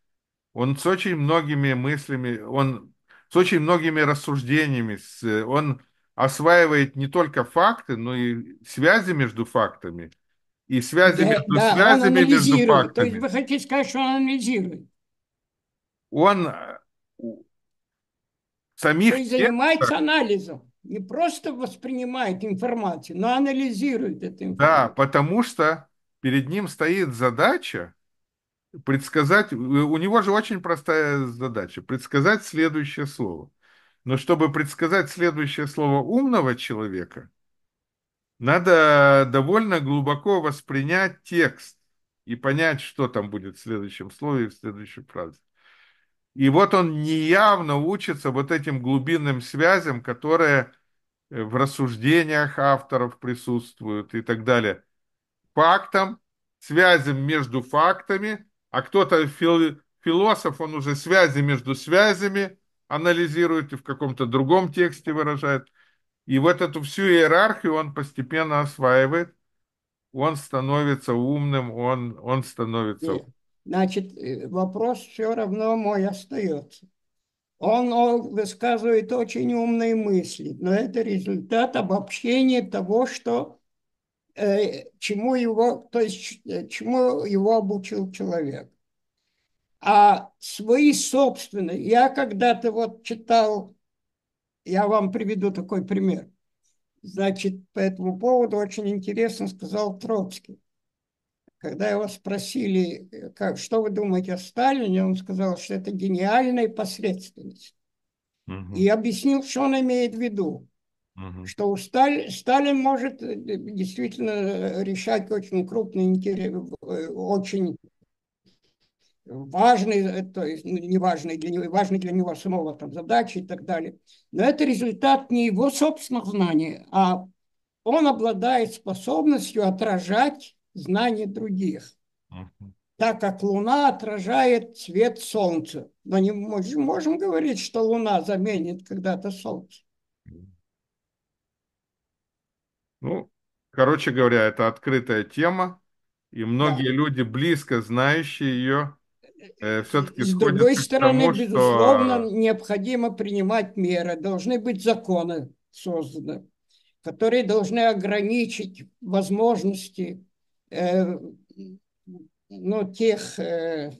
S1: он с очень многими мыслями, он с очень многими рассуждениями, с, он осваивает не только факты, но и связи между фактами, и связи да, между да, связями между фактами. То есть вы
S2: хотите сказать, что он анализирует?
S1: он э, самих... Он занимается текстов,
S2: анализом. Не просто воспринимает информацию, но анализирует эту информацию.
S1: Да, потому что перед ним стоит задача предсказать... У него же очень простая задача. Предсказать следующее слово. Но чтобы предсказать следующее слово умного человека, надо довольно глубоко воспринять текст и понять, что там будет в следующем слове и в следующей фразе. И вот он неявно учится вот этим глубинным связям, которые э, в рассуждениях авторов присутствуют и так далее. Фактам, связям между фактами, а кто-то фил, философ, он уже связи между связями анализирует и в каком-то другом тексте выражает. И вот эту всю иерархию он постепенно осваивает, он становится умным, он, он становится...
S2: Значит, э, вопрос все равно мой остается. Он высказывает очень умные мысли, но это результат обобщения того, что э, чему его, то есть э, чему его обучил человек. А свои собственные, я когда-то вот читал, я вам приведу такой пример. Значит, по этому поводу очень интересно сказал Троцкий. Когда его спросили, э, как, что вы думаете о Сталине, он сказал, что это гениальная посредственность. Угу. И объяснил, что он имеет в виду. Угу. Что у Сталь... Сталин может э, действительно э, решать очень крупные, интересы, очень важные, то есть ну, неважные для него, важные для него самого там задачи и так далее. Но это результат не его собственных знаний, а он обладает способностью отражать знание других. Так как Луна отражает цвет Солнца. Но не можем говорить, что Луна заменит когда-то Солнце.
S1: Ну, короче говоря, это открытая тема, и многие да. люди, близко знающие ее, э, э все-таки С другой стороны, тому, безусловно, что...
S2: необходимо принимать меры. Должны быть законы созданы, которые должны ограничить возможности Э, ну, тех э,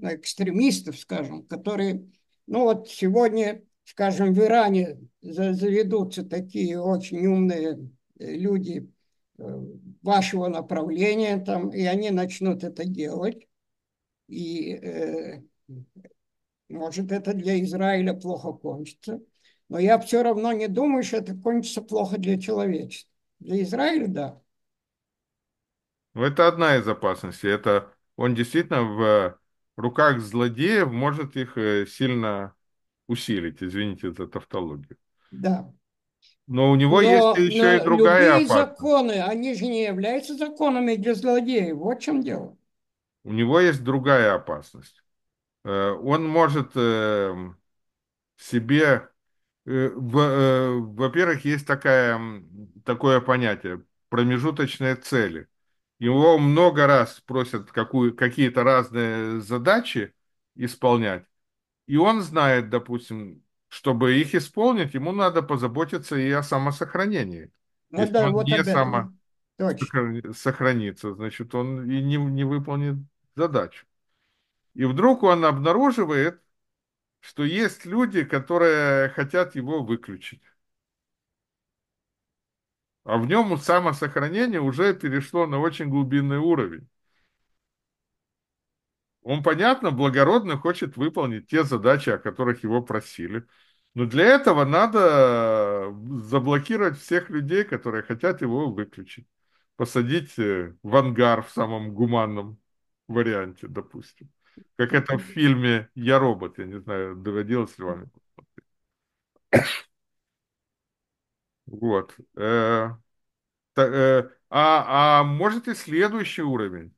S2: экстремистов, скажем, которые, ну вот сегодня, скажем, в Иране заведутся такие очень умные э, люди вашего направления, там, и они начнут это делать. И, э, может, это для Израиля плохо кончится. Но я все равно не думаю, что это кончится плохо для человечества. Для Израиля – да.
S1: Ну, это одна из опасностей. Это он действительно в руках злодеев может их э, сильно усилить. Извините за тавтологию. Да. Но у него но, есть еще и другая любые опасность.
S2: законы, они же не являются законами для злодеев. Вот в чем дело.
S1: У него есть другая опасность. Э, он может э, себе... Во-первых, есть такая, такое понятие промежуточные цели – его много раз просят какую, какие-то разные задачи исполнять. И он знает, допустим, чтобы их исполнить, ему надо позаботиться и о самосохранении.
S2: Ну, Если да, он вот не
S1: тогда... сохранится, значит, он и не, не выполнит задачу. И вдруг он обнаруживает, что есть люди, которые хотят его выключить а в нем самосохранение уже перешло на очень глубинный уровень. Он, понятно, благородно хочет выполнить те задачи, о которых его просили. Но для этого надо заблокировать всех людей, которые хотят его выключить. Посадить э, в ангар в самом гуманном варианте, допустим. Как это в фильме «Я робот». Я не знаю, доводилось ли вам это вот. Э, э, а, а может и следующий уровень.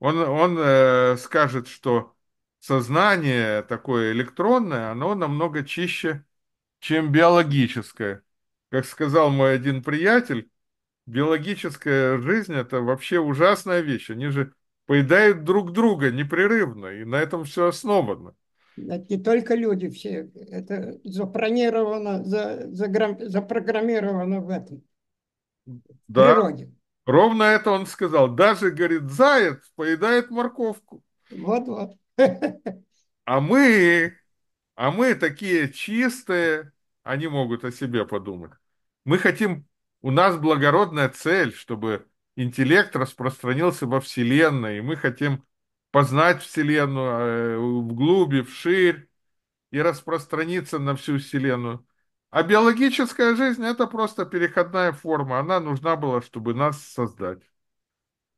S1: Он, он э, скажет, что сознание такое электронное, оно намного чище, чем биологическое. Как сказал мой один приятель, биологическая жизнь – это вообще ужасная вещь. Они же поедают друг друга непрерывно, и на этом все основано.
S2: Это не только люди все, это запронировано, за, заграм, запрограммировано в этом. Да, природе.
S1: ровно это он сказал. Даже, говорит, заяц поедает морковку. Вот-вот. А мы, а мы такие чистые, они могут о себе подумать. Мы хотим, у нас благородная цель, чтобы интеллект распространился во Вселенной, и мы хотим познать Вселенную э, вглубь и вширь и распространиться на всю Вселенную. А биологическая жизнь – это просто переходная форма. Она нужна была, чтобы нас создать.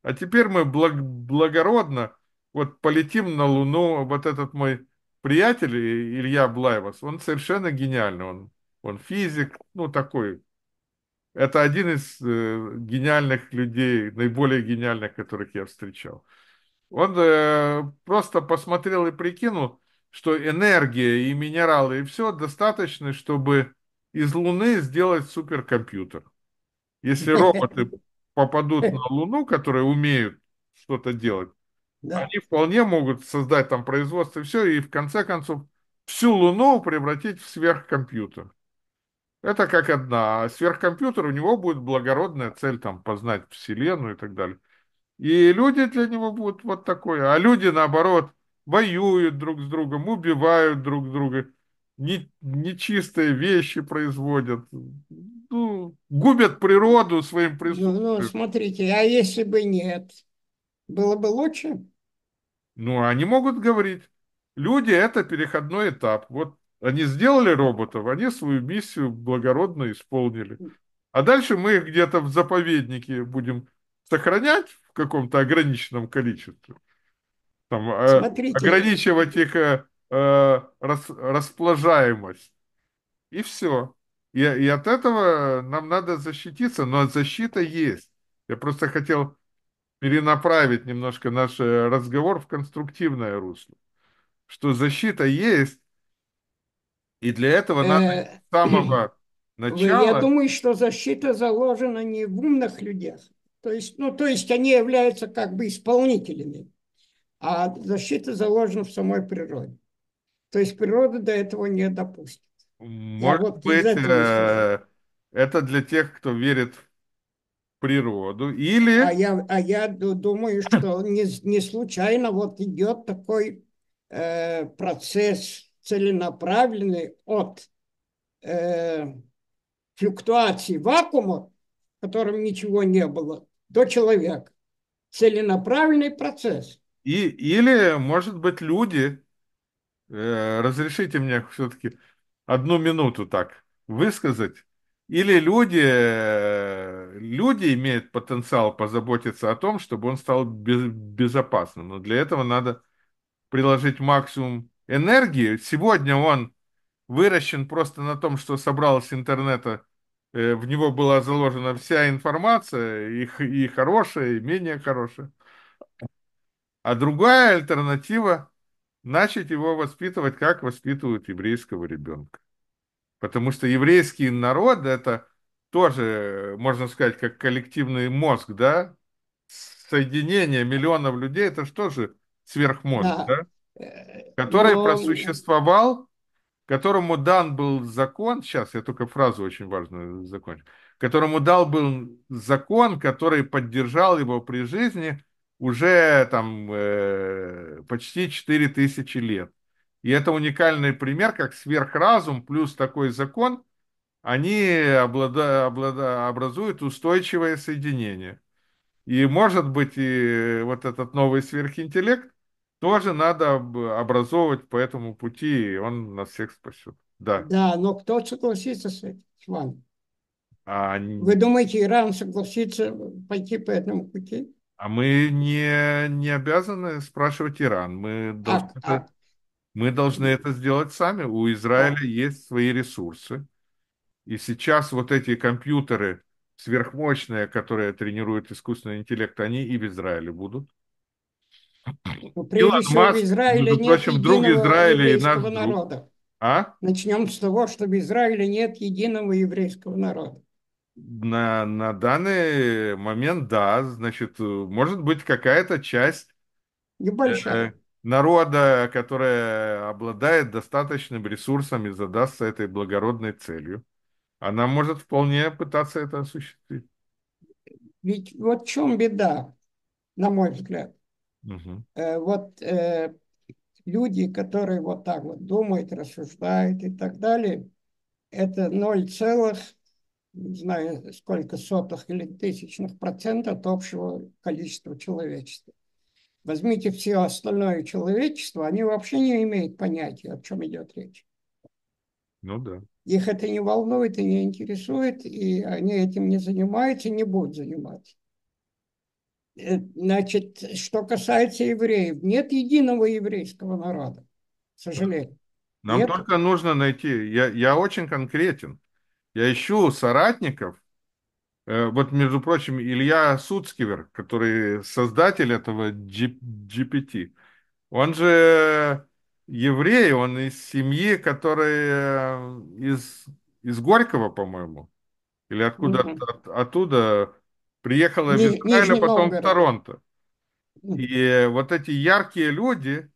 S1: А теперь мы благ благородно вот полетим на Луну. Вот этот мой приятель э, Илья Блаевас, он совершенно гениальный. Он, он физик, ну такой. Это один из э, гениальных людей, наиболее гениальных, которых я встречал. Он э, просто посмотрел и прикинул, что энергия и минералы и все достаточно, чтобы из Луны сделать суперкомпьютер. Если роботы попадут на Луну, которые умеют что-то делать, да. они вполне могут создать там производство и все, и в конце концов всю Луну превратить в сверхкомпьютер. Это как одна. А сверхкомпьютер, у него будет благородная цель там познать Вселенную и так далее. И люди для него будут вот такое. А люди, наоборот, воюют друг с другом, убивают друг друга, не, нечистые вещи производят, ну, губят природу своим ну, ну, присутствием. Ну,
S2: смотрите, а если бы нет, было бы лучше?
S1: Ну, они могут говорить. Люди – это переходной этап. Вот они сделали роботов, они свою миссию благородно исполнили. А дальше мы их где-то в заповеднике будем сохранять, в каком-то ограниченном количестве. Там, э, ограничивать их э, э, рас, расположаемость. И все. И, и от этого нам надо защититься, но защита есть. Я просто хотел перенаправить немножко наш э, разговор в конструктивное русло. Что защита есть, и для этого надо с самого начала... Я думаю,
S2: что защита заложена не в умных людях, то есть, ну, то есть они являются как бы исполнителями, а защита заложена в самой природе. То есть природа до этого не допустит.
S1: Может вот быть, этого... Э, это для тех, кто верит в природу, или...
S2: А я, а я думаю, что не, не случайно вот идет такой э, процесс целенаправленный от э, флюктуации вакуума, в котором ничего не было, до человека. Целенаправленный процесс.
S1: И, или, может быть, люди, э, разрешите мне все-таки одну минуту так высказать, или люди, э, люди имеют потенциал позаботиться о том, чтобы он стал без, безопасным. Но для этого надо приложить максимум энергии. Сегодня он выращен просто на том, что собрал с интернета Э, в него была заложена вся информация, и, и хорошая, и менее хорошая. А другая альтернатива – начать его воспитывать, как воспитывают еврейского ребенка. Потому что еврейский народ – это тоже, можно сказать, как коллективный мозг, да? Соединение миллионов людей – это что же сверхмозг, да? да? Э, Который Но... просуществовал которому дан был закон, сейчас я только фразу очень важную закончу, которому дал был закон, который поддержал его при жизни уже там э, почти 4000 лет. И это уникальный пример, как сверхразум плюс такой закон, они облада, облада, образуют устойчивое соединение. И может быть и вот этот новый сверхинтеллект тоже надо образовывать по этому пути, и он нас всех спасет. Да.
S2: Да, но кто согласится с вами?
S1: А... Вы думаете,
S2: Иран согласится пойти по этому пути?
S1: А мы не, не обязаны спрашивать Иран. Мы должны, а, а? это, а... мы должны это сделать сами. У Израиля а... есть свои ресурсы. И сейчас вот эти компьютеры сверхмощные, которые тренируют искусственный интеллект, они и в Израиле будут.
S2: Ну, прежде всего, в Израиле нет прочим, друг Израиля и наш народа. Друг. А? Начнем с того, что в Израиле нет единого еврейского народа.
S1: На, на данный момент, да. Значит, может быть, какая-то часть э, Небольшая. Э, народа, которая обладает достаточным ресурсом и задастся этой благородной целью, она может вполне пытаться это осуществить.
S2: Ведь вот в чем беда, на мой взгляд. Угу. вот э, люди, которые вот так вот думают, рассуждают и так далее, это 0 целых, не знаю сколько сотых или тысячных процентов от общего количества человечества. Возьмите все остальное человечество, они вообще не имеют понятия, о чем идет речь. Ну да. Их это не волнует и не интересует, и они этим не занимаются и не будут заниматься. Э, значит, что касается евреев, нет единого еврейского народа, к сожалению.
S1: Нам нет. только нужно найти, я, я очень конкретен, я ищу соратников, э, вот, между прочим, Илья Суцкивер, который создатель этого GPT, он же еврей, он из семьи, которая из, из Горького, по-моему, или откуда угу. от, от, оттуда Приехала из Ни- Израиля, Нижнего потом в Торонто. И вот эти яркие люди,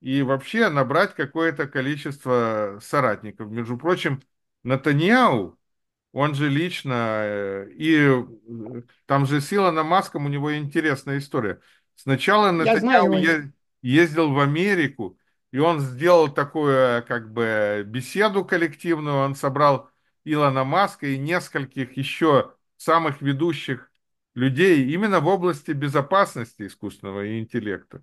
S1: и вообще набрать какое-то количество соратников. Между прочим, Натаньяу, он же лично, э, и э, там же Сила Илоном Маском у него интересная история. Сначала Я знаю ездил в Америку, и он сделал такую как бы беседу коллективную, он собрал Илона Маска и нескольких еще самых ведущих людей именно в области безопасности искусственного интеллекта.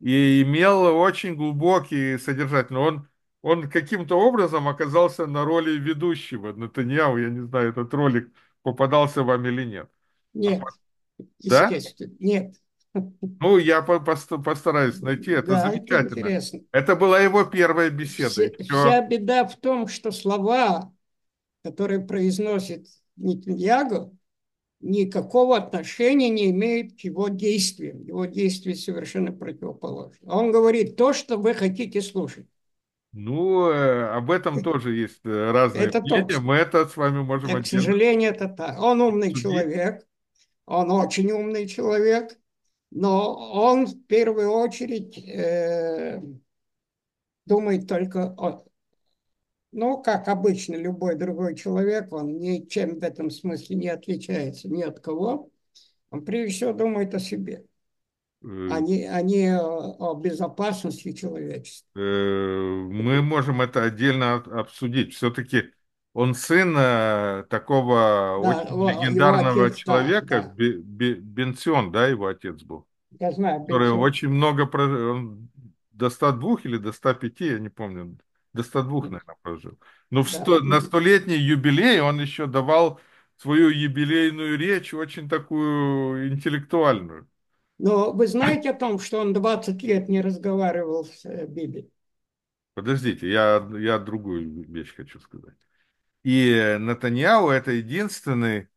S1: И имел очень глубокий содержательный... Он, он каким-то образом оказался на роли ведущего Натаньяу. Я не знаю, этот ролик попадался вам или нет.
S2: Нет. да? Нет.
S1: Ну, я постараюсь найти, это да, замечательно. Это, интересно. это была его первая беседа. Вся, вся
S2: беда в том, что слова, которые произносит Нетаньягу, никакого отношения не имеет к его действиям. Его действия совершенно противоположны. А он говорит то, что вы хотите слушать.
S1: Ну, э, об этом тоже есть э, разные это мнения. Мы это с вами можем... Это, к сожалению,
S2: это так. Он умный Судить. человек. Он очень умный человек. Но он в первую очередь э, думает только о, ну, как обычно, любой другой человек, он ничем в этом смысле не отличается ни от кого. Он прежде всего думает о себе,
S1: mm. а не,
S2: а не о, безопасности человечества.
S1: Э, мы можем это отдельно обсудить. Все-таки он сын э, такого да, очень легендарного отец, человека, да, да. Бенцион, да, его отец был? Я знаю, Бенцион. Который очень много... До 102 или до 105, я не помню до 102, наверное, прожил. Но в 100, на столетний юбилей он еще давал свою юбилейную речь, очень такую интеллектуальную.
S2: Но вы знаете о том, что он 20 лет не разговаривал с э, Биби?
S1: Подождите, я, я другую вещь хочу сказать. И Натаньяу – это единственный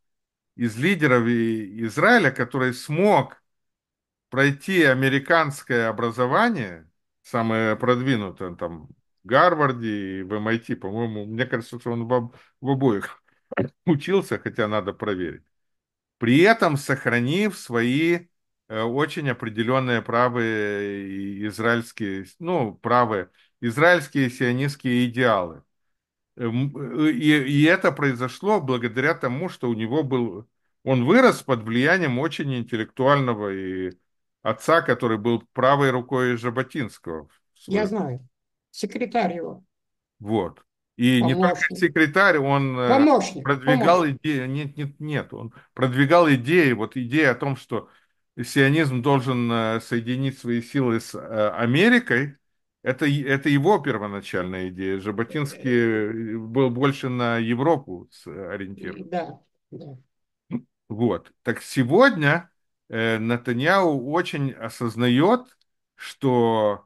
S1: из лидеров Израиля, который смог пройти американское образование, самое продвинутое там Гарварде и в MIT, по-моему, мне кажется, что он в, об, в обоих учился, хотя надо проверить. При этом сохранив свои э, очень определенные правые израильские, ну, правые израильские сионистские идеалы. Эм, э, и, и это произошло благодаря тому, что у него был, он вырос под влиянием очень интеллектуального и отца, который был правой рукой Жаботинского.
S2: Я знаю секретарь его.
S1: Вот. И Помощник. не только секретарь, он э, Помощник. продвигал Помощник. идею. Нет, нет, нет, он продвигал идеи. Вот идея о том, что сионизм должен э, соединить свои силы с э, Америкой, это, это его первоначальная идея. Жаботинский был больше на Европу ориентирован. Да, да. Вот. Так сегодня э, Натаньяу очень осознает, что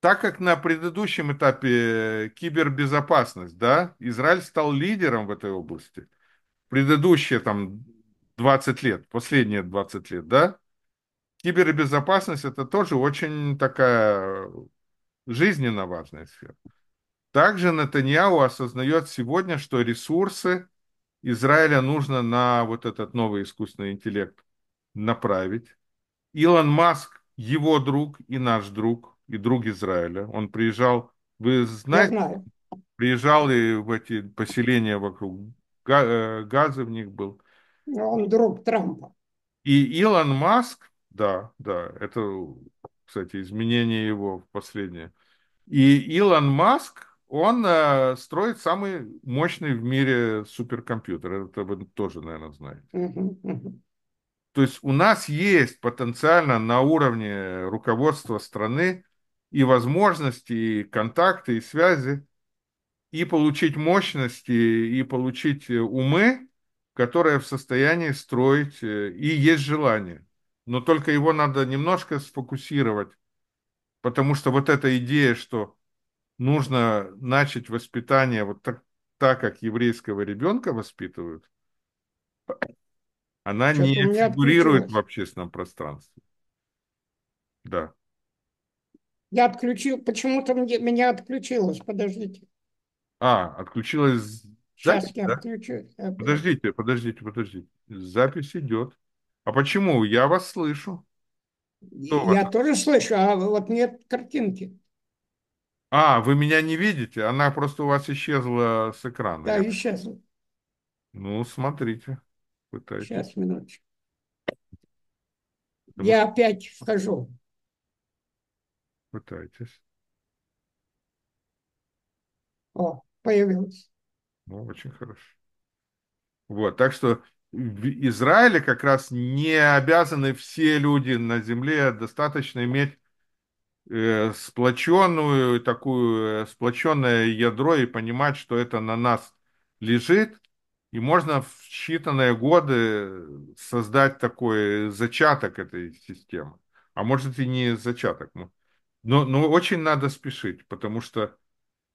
S1: так как на предыдущем этапе э, кибербезопасность, да, Израиль стал лидером в этой области. Предыдущие там 20 лет, последние 20 лет, да. Кибербезопасность это тоже очень такая э, жизненно важная сфера. Также Натаньяу осознает сегодня, что ресурсы Израиля нужно на вот этот новый искусственный интеллект направить. Илон Маск, его друг и наш друг, и друг Израиля. Он приезжал, вы знаете, Я знаю. приезжал и в эти поселения вокруг э, Газа в них был.
S2: Он друг Трампа.
S1: И Илон Маск, да, да, это, кстати, изменение его в последнее. И Илон Маск, он э, строит самый мощный в мире суперкомпьютер. Это вы тоже, наверное,
S2: знаете.
S1: То есть у нас есть потенциально на уровне руководства страны и возможности, и контакты, и связи, и получить мощности, и получить э, умы, которые в состоянии строить, э, и есть желание. Но только его надо немножко сфокусировать, потому что вот эта идея, что нужно начать воспитание вот так, так как еврейского ребенка воспитывают, она Сейчас не фигурирует в общественном пространстве. Да.
S2: Я отключил, почему-то меня отключилось, подождите.
S1: А, отключилась запись, Сейчас я да? отключу. Подождите, подождите, подождите. Запись идет. А почему? Я вас слышу.
S2: Кто я вас? тоже слышу, а вот нет картинки.
S1: А, вы меня не видите? Она просто у вас исчезла с экрана. Да, исчезла. Ну, смотрите. Пытайтесь. Сейчас, минуточку.
S2: Я опять вхожу.
S1: Пытайтесь.
S2: О, появилось.
S1: Ну, очень хорошо. Вот, так что в Израиле как раз не обязаны все люди на земле, достаточно иметь э, сплоченную такую, э, сплоченное ядро и понимать, что это на нас лежит, и можно в считанные годы создать такой э, зачаток этой системы. А может и не зачаток, но, но очень надо спешить, потому что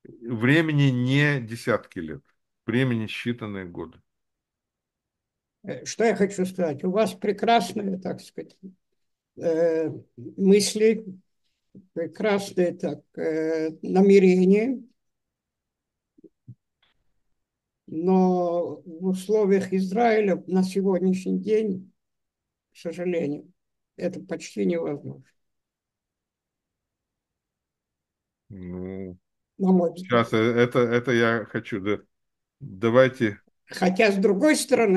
S1: времени не десятки лет, времени считанные годы.
S2: Э, что я хочу сказать? У вас прекрасные, так сказать, э, мысли, прекрасные так, э, намерения, но в условиях Израиля на сегодняшний день, к сожалению, это почти невозможно. Ну, на мой взгляд.
S1: Сейчас э, это, это я хочу. Да. Давайте.
S2: Хотя, с другой стороны,